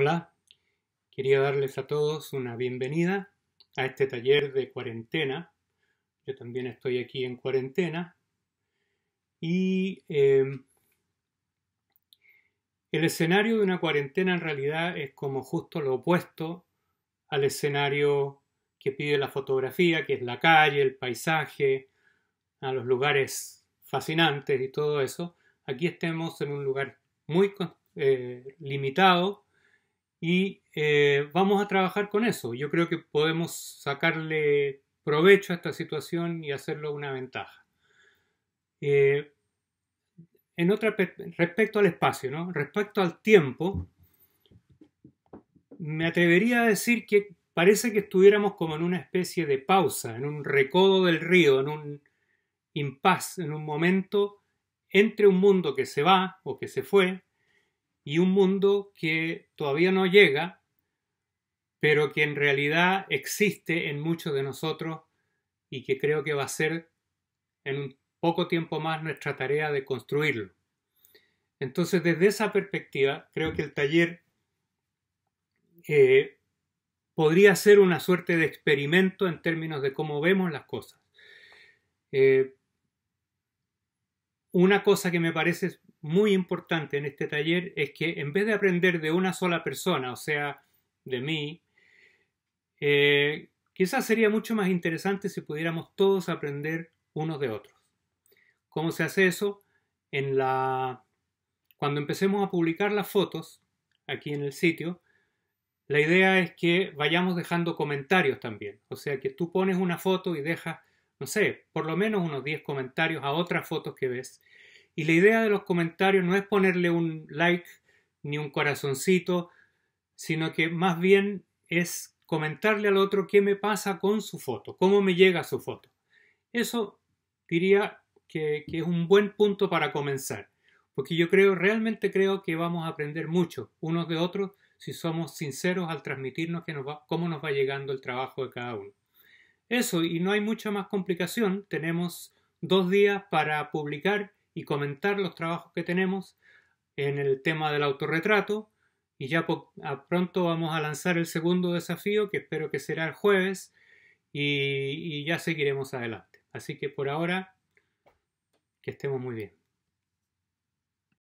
Hola, quería darles a todos una bienvenida a este taller de cuarentena. Yo también estoy aquí en cuarentena. Y em, el escenario de una cuarentena en realidad es como justo lo opuesto al escenario que pide la fotografía, que es la calle, el paisaje, a los lugares fascinantes y todo eso. Aquí estemos en un lugar muy eh, limitado, y eh, vamos a trabajar con eso. Yo creo que podemos sacarle provecho a esta situación y hacerlo una ventaja. Eh, en otra, respecto al espacio, respecto al tiempo, me atrevería a decir que parece que estuviéramos como en una especie de pausa, en un recodo del río, en un impas, en un momento entre un mundo que se va o que se fue y un mundo que todavía no llega, pero que en realidad existe en muchos de nosotros y que creo que va a ser en un poco tiempo más nuestra tarea de construirlo. Entonces, desde esa perspectiva, creo que el taller eh, podría ser una suerte de experimento en términos de cómo vemos las cosas. Eh, una cosa que me parece muy importante en este taller es que en vez de aprender de una sola persona, o sea, de mí, eh, quizás sería mucho más interesante si pudiéramos todos aprender unos de otros. ¿Cómo se hace eso? Cuando empecemos a publicar las fotos aquí en el sitio, la idea es que vayamos dejando comentarios también. O sea, que tú pones una foto y dejas no sé, por lo menos unos 10 comentarios a otras fotos que ves. Y la idea de los comentarios no es ponerle un like ni un corazoncito, sino que más bien es comentarle al otro qué me pasa con su foto, cómo me llega su foto. Eso diría que, es un buen punto para comenzar, porque yo creo, realmente creo que vamos a aprender mucho unos de otros si somos sinceros al transmitirnos cómo nos va llegando el trabajo de cada uno. Eso, y no hay mucha más complicación. Tenemos dos días para publicar y comentar los trabajos que tenemos en el tema del autorretrato. Y ya pronto vamos a lanzar el segundo desafío, que espero que será el jueves, y, y ya seguiremos adelante. Así que por ahora, que estemos muy bien.